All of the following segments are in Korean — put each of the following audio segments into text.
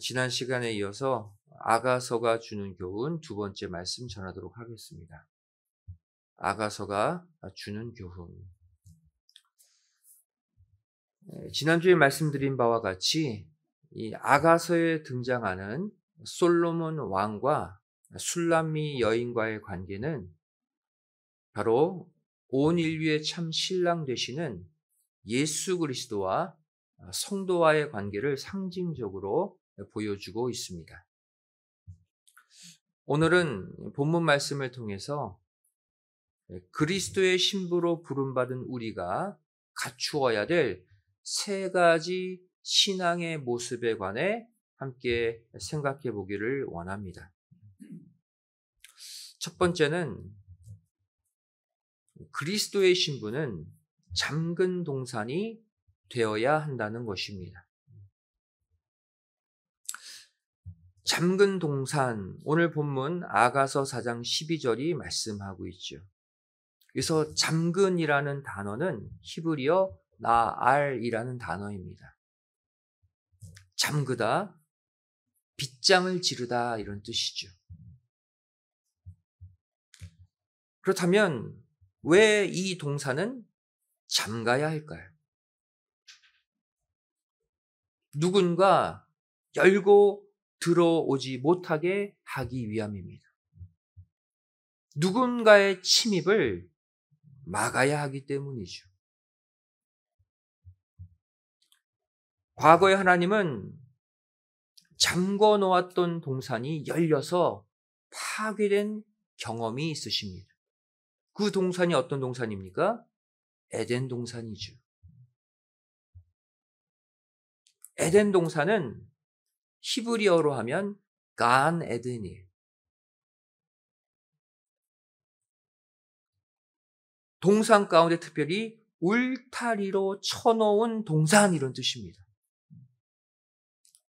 지난 시간에 이어서 아가서가 주는 교훈 두 번째 말씀 전하도록 하겠습니다. 아가서가 주는 교훈. 예, 지난주에 말씀드린 바와 같이 이 아가서에 등장하는 솔로몬 왕과 술람미 여인과의 관계는 바로 온 인류의 참 신랑 되시는 예수 그리스도와 성도와의 관계를 상징적으로 보여주고 있습니다. 오늘은 본문 말씀을 통해서 그리스도의 신부로 부름받은 우리가 갖추어야 될 세 가지 신앙의 모습에 관해 함께 생각해 보기를 원합니다. 첫 번째는 그리스도의 신부는 잠근 동산이 되어야 한다는 것입니다. 잠근 동산 오늘 본문 아가서 4장 12절이 말씀하고 있죠. 그래서 잠근이라는 단어는 히브리어 나알이라는 단어입니다. 잠그다, 빗장을 지르다 이런 뜻이죠. 그렇다면 왜 이 동사는 잠가야 할까요? 누군가 열고 들어오지 못하게 하기 위함입니다. 누군가의 침입을 막아야 하기 때문이죠. 과거에 하나님은 잠궈 놓았던 동산이 열려서 파괴된 경험이 있으십니다. 그 동산이 어떤 동산입니까? 에덴 동산이죠. 에덴 동산은 히브리어로 하면 간 에드니. 동산 가운데 특별히 울타리로 쳐놓은 동산 이런 뜻입니다.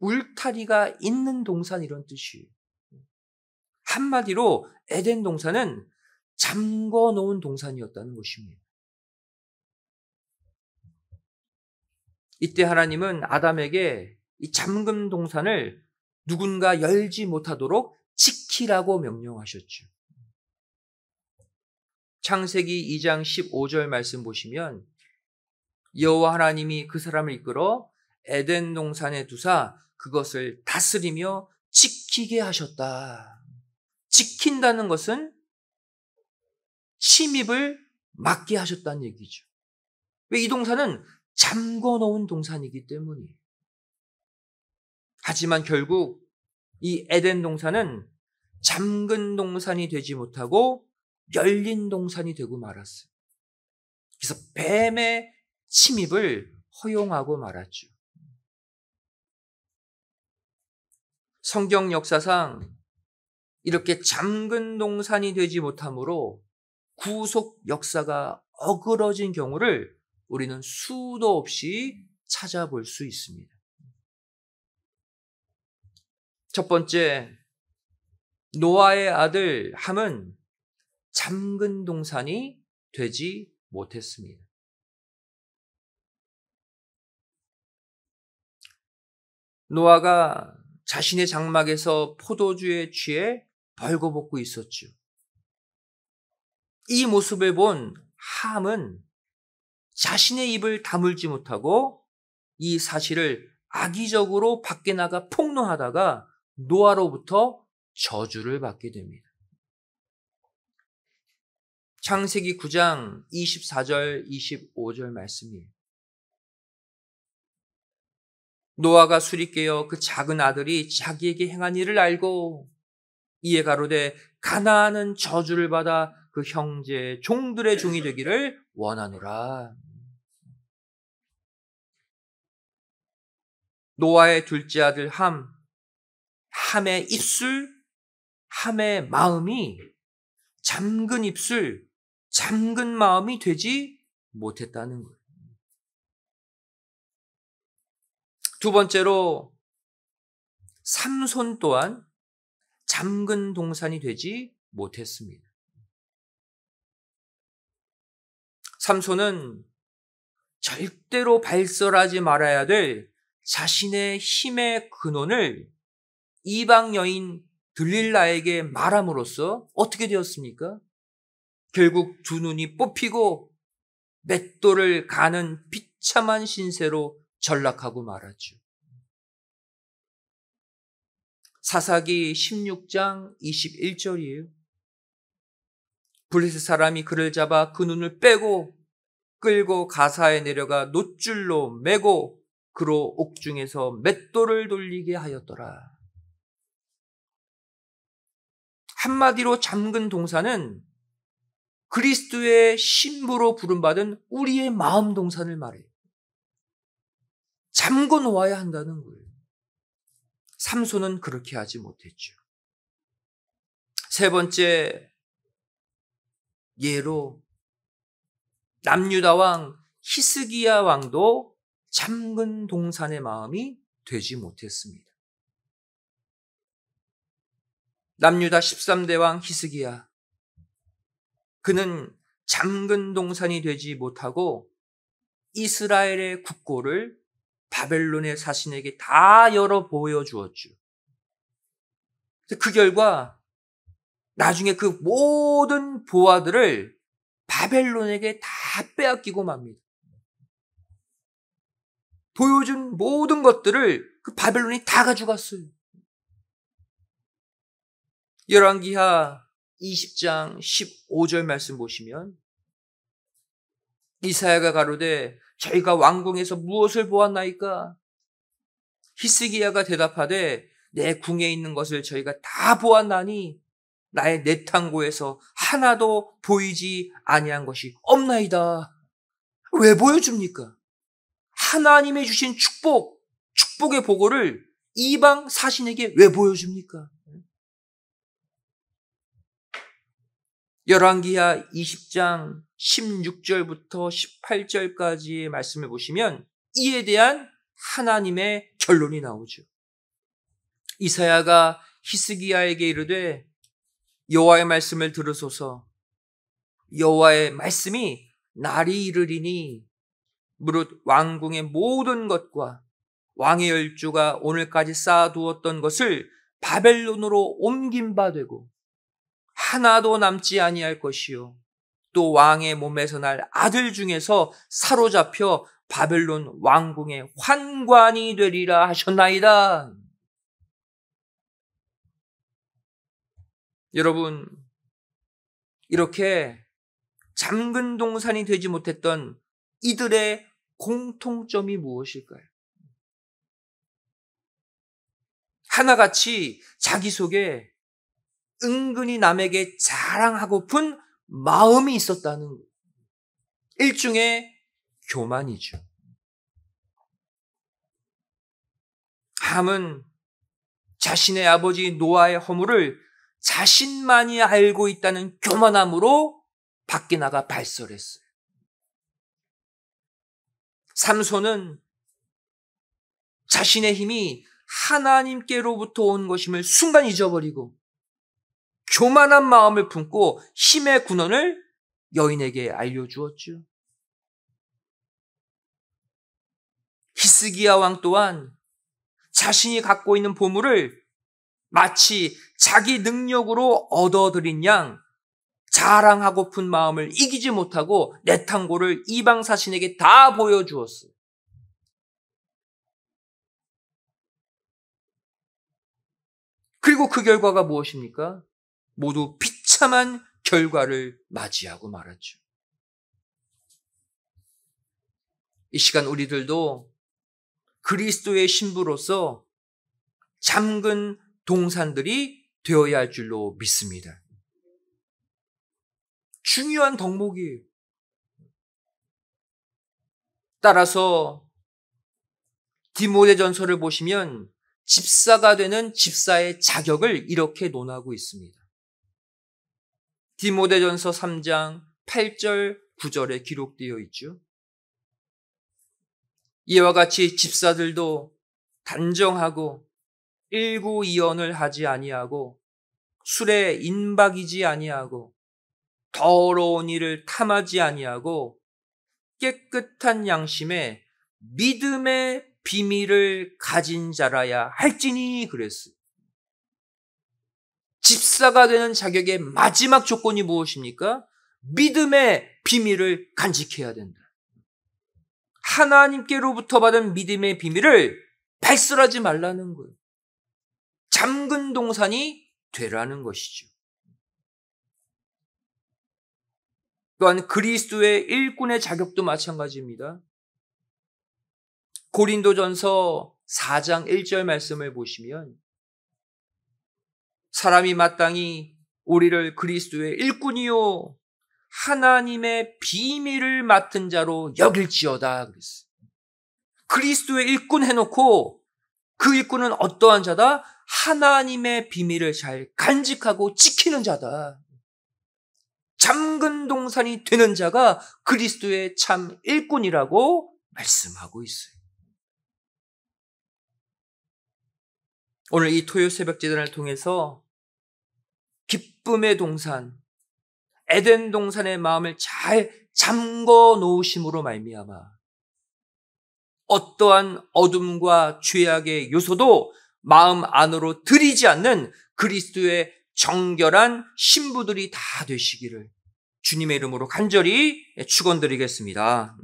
울타리가 있는 동산 이런 뜻이에요. 한마디로 에덴 동산은 잠궈 놓은 동산이었다는 것입니다. 이때 하나님은 아담에게 이 잠금 동산을 누군가 열지 못하도록 지키라고 명령하셨죠. 창세기 2장 15절 말씀 보시면 여호와 하나님이 그 사람을 이끌어 에덴 동산에 두사 그것을 다스리며 지키게 하셨다. 지킨다는 것은 침입을 막게 하셨다는 얘기죠. 왜 이 동산은 잠궈 놓은 동산이기 때문이에요. 하지만 결국 이 에덴 동산은 잠근 동산이 되지 못하고 열린 동산이 되고 말았어요. 그래서 뱀의 침입을 허용하고 말았죠. 성경 역사상 이렇게 잠근 동산이 되지 못하므로 구속 역사가 어그러진 경우를 우리는 수도 없이 찾아볼 수 있습니다. 첫 번째, 노아의 아들 함은 잠근 동산이 되지 못했습니다. 노아가 자신의 장막에서 포도주에 취해 벌거벗고 있었지이 모습을 본 함은 자신의 입을 다물지 못하고 이 사실을 악의적으로 밖에 나가 폭로하다가 노아로부터 저주를 받게 됩니다. 창세기 9장 24절 25절 말씀이에요. 노아가 술이 깨어 그 작은 아들이 자기에게 행한 일을 알고 이에 가로되 가나안은 저주를 받아 그형제 종들의 종이 되기를 원하노라. 노아의 둘째 아들 함 함의 입술, 함의 마음이 잠근 입술, 잠근 마음이 되지 못했다는 거예요. 두 번째로 삼손 또한 잠근 동산이 되지 못했습니다. 삼손은 절대로 발설하지 말아야 될 자신의 힘의 근원을 이방 여인 들릴라에게 말함으로써 어떻게 되었습니까? 결국 두 눈이 뽑히고 맷돌을 가는 비참한 신세로 전락하고 말았죠 사사기 16장 21절이에요. 블레셋 사람이 그를 잡아 그 눈을 빼고 끌고 가사에 내려가 노줄로 매고 그로 옥중에서 맷돌을 돌리게 하였더라. 한마디로 잠근 동사는 그리스도의 신부로 부름받은 우리의 마음 동산을 말해요. 잠궈 놓아야 한다는 거예요. 삼손은 그렇게 하지 못했죠. 세 번째 예로 남유다 왕 히스기야 왕도 잠근 동산의 마음이 되지 못했습니다. 남유다 13대 왕 히스기야. 그는 잠근 동산이 되지 못하고 이스라엘의 국고를 바벨론의 사신에게 다 열어 보여주었죠. 그 결과 나중에 그 모든 보아들을 바벨론에게 다 빼앗기고 맙니다. 보여준 모든 것들을 그 바벨론이 다 가져갔어요. 열왕기하 20장 15절 말씀 보시면 이사야가 가로되 저희가 왕궁에서 무엇을 보았나이까? 히스기야가 대답하되 내 궁에 있는 것을 저희가 다 보았나니 나의 내탕고에서 하나도 보이지 아니한 것이 없나이다. 왜 보여줍니까? 하나님의 주신 축복, 축복의 보고를 이방 사신에게 왜 보여줍니까? 열왕기하 20장 16절부터 18절까지의 말씀을 보시면 이에 대한 하나님의 결론이 나오죠. 이사야가 히스기야에게 이르되 여호와의 말씀을 들으소서 여호와의 말씀이 날이 이르리니 무릇 왕궁의 모든 것과 왕의 열주가 오늘까지 쌓아두었던 것을 바벨론으로 옮긴 바 되고 하나도 남지 아니할 것이요. 또 왕의 몸에서 날 아들 중에서 사로잡혀 바벨론 왕궁의 환관이 되리라 하셨나이다. 여러분, 이렇게 잠근 동산이 되지 못했던 이들의 공통점이 무엇일까요? 하나같이 자기 속에 은근히 남에게 자랑하고픈 마음이 있었다는 거 일종의 교만이죠. 함은 자신의 아버지 노아의 허물을 자신만이 알고 있다는 교만함으로 밖에 나가 발설했어요. 삼손은 자신의 힘이 하나님께로부터 온 것임을 순간 잊어버리고 교만한 마음을 품고 힘의 군원을 여인에게 알려주었죠. 히스기야 왕 또한 자신이 갖고 있는 보물을 마치 자기 능력으로 얻어들인 양 자랑하고픈 마음을 이기지 못하고 내 탕고를 이방 사신에게 다 보여주었어요. 그리고 그 결과가 무엇입니까? 모두 비참한 결과를 맞이하고 말았죠. 이 시간 우리들도 그리스도의 신부로서 잠근 동산들이 되어야 할 줄로 믿습니다. 중요한 덕목이에요. 따라서 디모데전서를 보시면 집사가 되는 집사의 자격을 이렇게 논하고 있습니다. 디모데전서 3장 8절 9절에 기록되어 있죠. 이와 같이 집사들도 단정하고 일구이언을 하지 아니하고 술에 인박이지 아니하고 더러운 일을 탐하지 아니하고 깨끗한 양심에 믿음의 비밀을 가진 자라야 할지니 그랬어요. 집사가 되는 자격의 마지막 조건이 무엇입니까? 믿음의 비밀을 간직해야 된다. 하나님께로부터 받은 믿음의 비밀을 발설하지 말라는 거예요. 잠근 동산이 되라는 것이죠. 또한 그리스도의 일꾼의 자격도 마찬가지입니다. 고린도전서 4장 1절 말씀을 보시면 사람이 마땅히 우리를 그리스도의 일꾼이요 하나님의 비밀을 맡은 자로 여길지어다 그랬어. 그리스도의 일꾼 해놓고 그 일꾼은 어떠한 자다? 하나님의 비밀을 잘 간직하고 지키는 자다. 잠근 동산이 되는 자가 그리스도의 참 일꾼이라고 말씀하고 있어요. 오늘 이 토요 새벽 재단을 통해서 기쁨의 동산, 에덴 동산의 마음을 잘 잠궈 놓으심으로 말미암아 어떠한 어둠과 죄악의 요소도 마음 안으로 들이지 않는 그리스도의 정결한 신부들이 다 되시기를 주님의 이름으로 간절히 축원드리겠습니다.